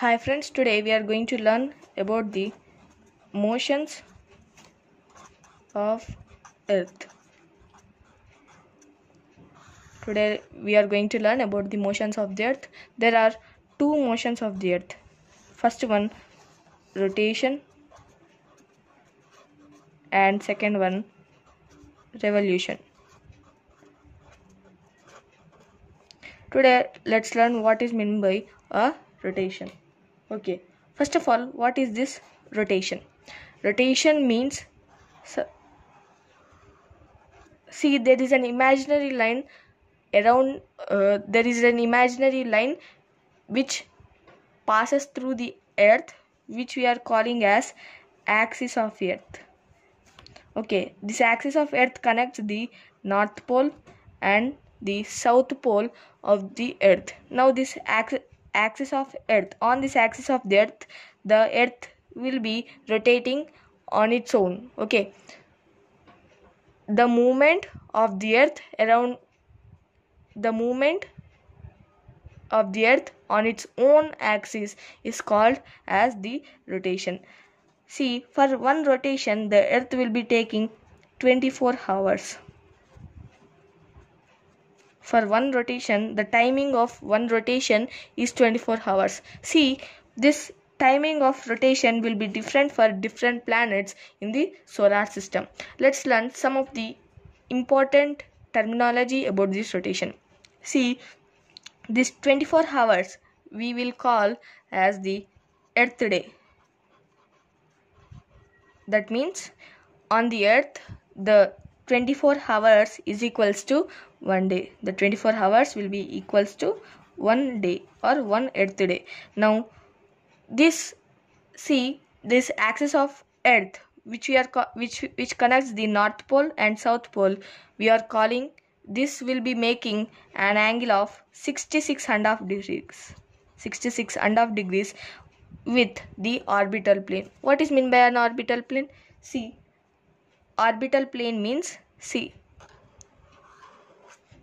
Hi friends, today we are going to learn about the motions of earth. Today we are going to learn about the motions of the earth. There are two motions of the earth. First one rotation and second one revolution. Today let's learn what is meant by a rotation okay first of all what is this rotation rotation means so, see there is an imaginary line around uh, there is an imaginary line which passes through the earth which we are calling as axis of earth okay this axis of earth connects the north pole and the south pole of the earth now this axis axis of earth on this axis of the earth the earth will be rotating on its own okay the movement of the earth around the movement of the earth on its own axis is called as the rotation see for one rotation the earth will be taking 24 hours for one rotation the timing of one rotation is 24 hours see this timing of rotation will be different for different planets in the solar system let's learn some of the important terminology about this rotation see this 24 hours we will call as the earth day that means on the earth the 24 hours is equals to 1 day. The 24 hours will be equals to 1 day or 1 earth day. Now this see this axis of earth which we are which which connects the north pole and south pole we are calling this will be making an angle of 66 and half degrees 66 and half degrees with the orbital plane what is mean by an orbital plane see orbital plane means C.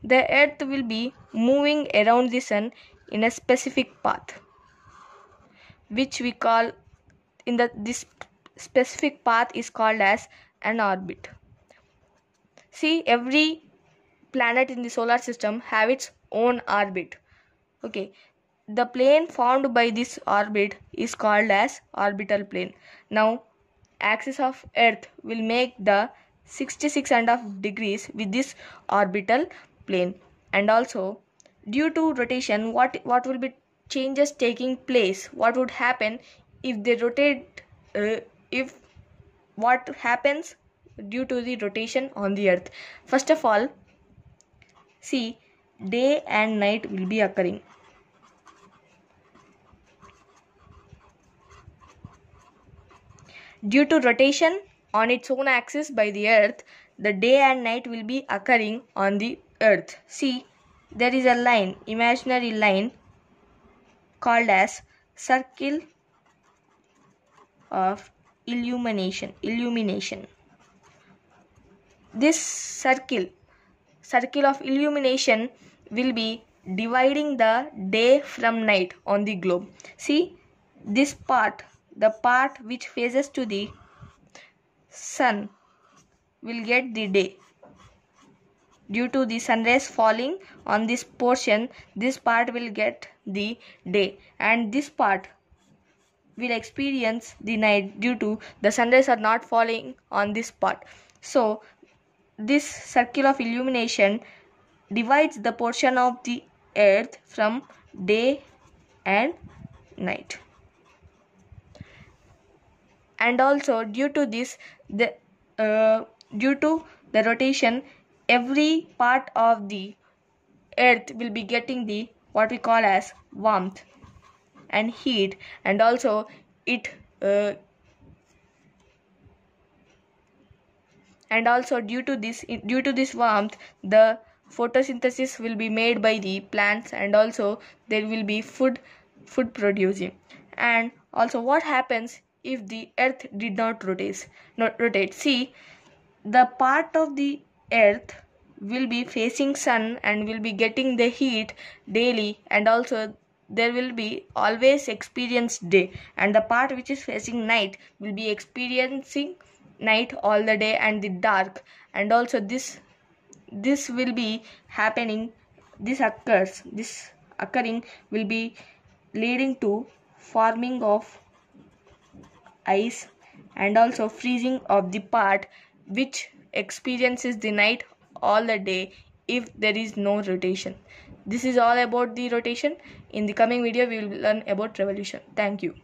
The earth will be moving around the sun in a specific path which we call in the this specific path is called as an orbit. See every planet in the solar system have its own orbit. Okay, the plane formed by this orbit is called as orbital plane. Now axis of earth will make the 66 and half degrees with this orbital plane and also due to rotation what what will be changes taking place what would happen if they rotate uh, if what happens due to the rotation on the earth first of all see day and night will be occurring Due to rotation on its own axis by the earth, the day and night will be occurring on the earth. See, there is a line, imaginary line called as circle of illumination illumination this circle circle of illumination will be dividing the day from night on the globe see this part the part which faces to the sun will get the day. Due to the sun rays falling on this portion, this part will get the day and this part will experience the night due to the sun rays are not falling on this part. So, this circle of illumination divides the portion of the earth from day and night and also due to this the uh, due to the rotation every part of the earth will be getting the what we call as warmth and heat and also it uh, and also due to this due to this warmth the photosynthesis will be made by the plants and also there will be food food producing and also what happens if the earth did not rotate not rotate see the part of the earth will be facing sun and will be getting the heat daily and also there will be always experience day and the part which is facing night will be experiencing night all the day and the dark and also this this will be happening this occurs this occurring will be leading to forming of ice and also freezing of the part which experiences the night all the day if there is no rotation. This is all about the rotation. In the coming video we will learn about revolution. Thank you.